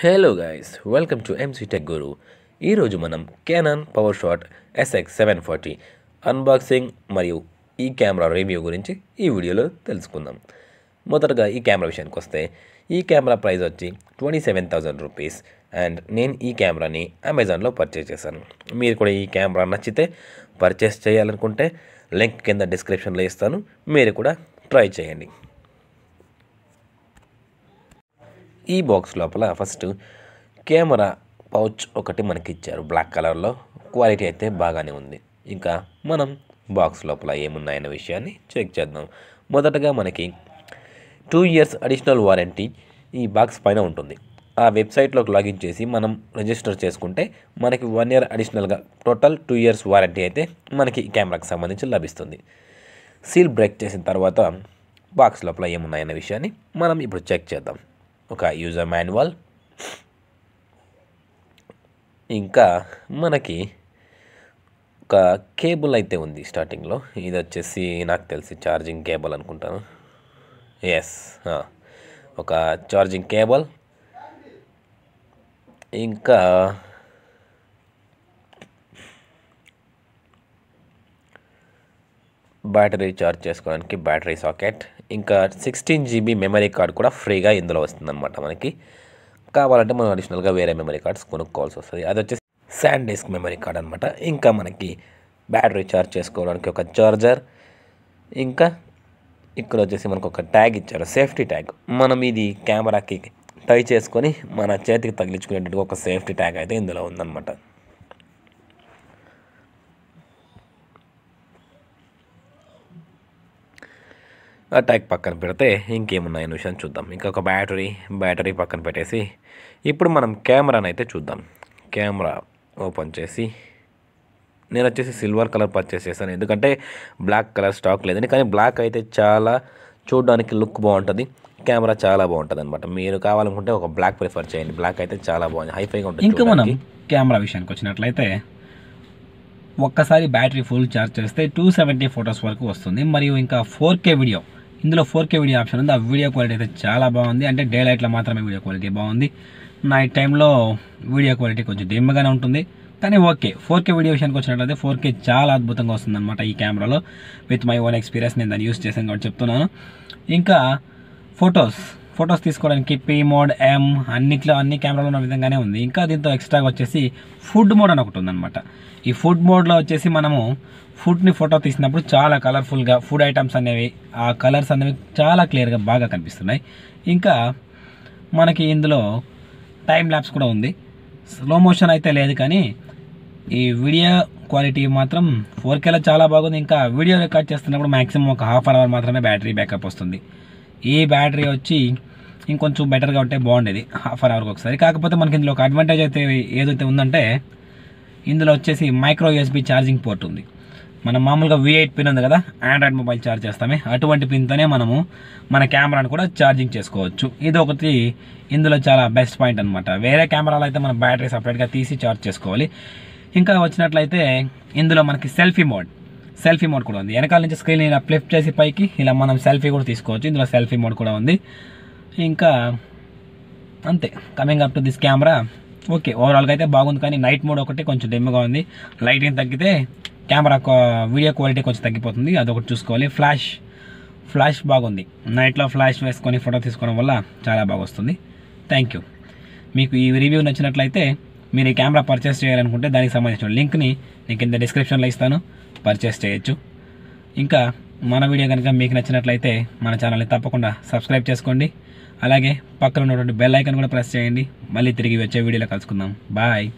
hello guys welcome to MC tech Guru ఈరోజు మనం Canon PowerShot SX seven forty unboxing మరియు ఈ camera review గురించి ఈ వీడియోలో తెలుసుకుందాం మొదటగా ఈ కెమెరా విషయానికి వస్తే ఈ కెమెరా ప్రైస్ వచ్చి twenty seven thousand rupees and నేను ఈ కెమెరాని అమెజాన్లో పర్చేస్ చేశాను మీరు కూడా ఈ కెమెరా నచ్చితే పర్చేస్ చేయాలనుకుంటే లింక్ కింద డిస్క్రిప్షన్లో ఇస్తాను మీరు కూడా ట్రై చేయండి ఈ బాక్స్ లోపల ఫస్ట్ కెమెరా పౌచ్ ఒకటి మనకి ఇచ్చారు బ్లాక్ కలర్లో క్వాలిటీ అయితే బాగానే ఉంది ఇంకా మనం బాక్స్ లోపల ఏమున్నాయనే విషయాన్ని చెక్ చేద్దాం మొదటగా మనకి టూ ఇయర్స్ అడిషనల్ వారంటీ ఈ బాక్స్ పైన ఉంటుంది ఆ వెబ్సైట్లోకి లాగిన్ చేసి మనం రిజిస్టర్ చేసుకుంటే మనకి వన్ ఇయర్ అడిషనల్గా టోటల్ టూ ఇయర్స్ వారంటీ అయితే మనకి కెమెరాకి సంబంధించి లభిస్తుంది సీల్ బ్రేక్ చేసిన తర్వాత బాక్స్ లోపల ఏమున్నాయనే విషయాన్ని మనం ఇప్పుడు చెక్ చేద్దాం ఒక యూజర్ మాన్యువల్ ఇంకా మనకి ఒక కేబుల్ అయితే ఉంది స్టార్టింగ్లో ఇది వచ్చేసి నాకు తెలిసి ఛార్జింగ్ కేబుల్ అనుకుంటాను ఎస్ ఒక ఛార్జింగ్ కేబుల్ ఇంకా బ్యాటరీ ఛార్జ్ చేసుకోవడానికి బ్యాటరీ సాకెట్ ఇంకా సిక్స్టీన్ జీబీ మెమరీ కార్డ్ కూడా ఫ్రీగా ఇందులో వస్తుందన్నమాట మనకి కావాలంటే మనం అడిషనల్గా వేరే మెమరీ కార్డ్స్ కొనుక్కోవాల్సి వస్తుంది అది వచ్చేసి శాండ్ డిస్క్ మెమరీ కార్డ్ అనమాట ఇంకా మనకి బ్యాటరీ ఛార్జ్ చేసుకోవడానికి ఒక చార్జర్ ఇంకా ఇక్కడ వచ్చేసి మనకు ఒక ట్యాగ్ ఇచ్చారు సేఫ్టీ ట్యాగ్ మనం ఇది కెమెరాకి టై చేసుకొని మన చేతికి తగిలించుకునేటట్టుగా ఒక సేఫ్టీ ట్యాగ్ అయితే ఇందులో ఉందన్నమాట ట్యాక్ పక్కన పెడితే ఇంకేమున్నాయి విషయాన్ని చూద్దాం ఇంకా ఒక బ్యాటరీ బ్యాటరీ పక్కన పెట్టేసి ఇప్పుడు మనం కెమెరాని అయితే చూద్దాం కెమెరా ఓపెన్ చేసి నేను వచ్చేసి సిల్వర్ కలర్ పర్చేస్ చేశాను ఎందుకంటే బ్లాక్ కలర్ స్టాక్ లేదని కానీ బ్లాక్ అయితే చాలా చూడడానికి లుక్ బాగుంటుంది కెమెరా చాలా బాగుంటుంది అనమాట మీరు కావాలనుకుంటే ఒక బ్లాక్ ప్రిఫర్ చేయండి బ్లాక్ అయితే చాలా బాగుంది హైఫైగా ఉంటుంది ఇంకా మనం కెమెరా విషయానికి వచ్చినట్లయితే ఒక్కసారి బ్యాటరీ ఫుల్ ఛార్జ్ చేస్తే టూ సెవెంటీ ఫొటోస్ వరకు వస్తుంది మరియు ఇంకా ఫోర్ కే వీడియో ఇందులో ఫోర్ కే వీడియో ఆప్షన్ ఉంది ఆ వీడియో క్వాలిటీ అయితే చాలా బాగుంది అంటే డే లైట్లో మాత్రమే వీడియో క్వాలిటీ బాగుంది నైట్ టైంలో వీడియో క్వాలిటీ కొంచెం డిమ్గానే ఉంటుంది కానీ ఓకే ఫోర్ కే వీడియో విషయానికి వచ్చినట్లయితే ఫోర్ కే చాలా అద్భుతంగా వస్తుందన్నమాట ఈ కెమెరాలో విత్ మై ఓన్ ఎక్స్పీరియన్స్ నేను దాన్ని యూస్ చేశాను కాబట్టి చెప్తున్నాను ఇంకా ఫొటోస్ ఫొటోస్ తీసుకోవడానికి పీ మోడ్ ఎం అన్నిట్లో అన్ని కెమెరాలో ఉన్న విధంగానే ఉంది ఇంకా దీంతో ఎక్స్ట్రాగా వచ్చేసి ఫుడ్ మోడ్ అని ఒకటి ఉందనమాట ఈ ఫుడ్ మోడ్లో వచ్చేసి మనము ఫుడ్ని ఫోటో తీసినప్పుడు చాలా కలర్ఫుల్గా ఫుడ్ ఐటమ్స్ అనేవి ఆ కలర్స్ అనేవి చాలా క్లియర్గా బాగా కనిపిస్తున్నాయి ఇంకా మనకి ఇందులో టైం ల్యాబ్స్ కూడా ఉంది స్లో మోషన్ అయితే లేదు కానీ ఈ వీడియో క్వాలిటీ మాత్రం ఫోర్ కేలో చాలా బాగుంది ఇంకా వీడియో రికార్డ్ చేస్తున్నప్పుడు మ్యాక్సిమం ఒక హాఫ్ అన్ అవర్ మాత్రమే బ్యాటరీ బ్యాకప్ వస్తుంది ఏ బ్యాటరీ వచ్చి ఇంకొంచెం బెటర్గా ఉంటే బాగుండేది హాఫ్ అన్ అవర్కి ఒకసారి కాకపోతే మనకి ఇందులో ఒక అడ్వాంటేజ్ అయితే ఏదైతే ఉందంటే ఇందులో వచ్చేసి మైక్రో యూఎస్బి ఛార్జింగ్ పోర్ట్ ఉంది మనం మామూలుగా వి ఎయిట్ పిన్ ఉంది కదా ఆండ్రాయిడ్ మొబైల్ ఛార్జ్ చేస్తామే అటువంటి పిన్తోనే మనము మన కెమెరాను కూడా ఛార్జింగ్ చేసుకోవచ్చు ఇది ఒకటి ఇందులో చాలా బెస్ట్ పాయింట్ అనమాట వేరే కెమెరాలో అయితే మనం బ్యాటరీ సపరేట్గా తీసి ఛార్జ్ చేసుకోవాలి ఇంకా వచ్చినట్లయితే ఇందులో మనకి సెల్ఫీ మోడ్ సెల్ఫీ మోడ్ కూడా ఉంది వెనకాల నుంచి స్క్రీన్ ఇలా ఫ్లిప్ చేసి పైకి ఇలా మనం సెల్ఫీ కూడా తీసుకోవచ్చు ఇందులో సెల్ఫీ మోడ్ కూడా ఉంది ఇంకా అంతే coming up to this camera okay ఓవరాల్గా అయితే బాగుంది కానీ నైట్ మోడ్ ఒకటి కొంచెం డెమ్గా ఉంది లైటింగ్ తగ్గితే కెమెరా వీడియో క్వాలిటీ కొంచెం తగ్గిపోతుంది అదొకటి చూసుకోవాలి ఫ్లాష్ ఫ్లాష్ బాగుంది నైట్లో ఫ్లాష్ వేసుకొని ఫోటో తీసుకోవడం వల్ల చాలా బాగా వస్తుంది థ్యాంక్ యూ మీకు ఈ రివ్యూ నచ్చినట్లయితే మీరు ఈ కెమెరా పర్చేస్ చేయాలనుకుంటే దానికి సంబంధించిన లింక్ని నేను కింద డిస్క్రిప్షన్లో ఇస్తాను పర్చేస్ చేయొచ్చు ఇంకా మన వీడియో కనుక మీకు నచ్చినట్లయితే మన ఛానల్ని తప్పకుండా సబ్స్క్రైబ్ చేసుకోండి అలాగే పక్కన ఉన్నటువంటి బెల్ ఐకన్ కూడా ప్రెస్ చేయండి మళ్ళీ తిరిగి వచ్చే వీడియోలో కలుసుకుందాం బాయ్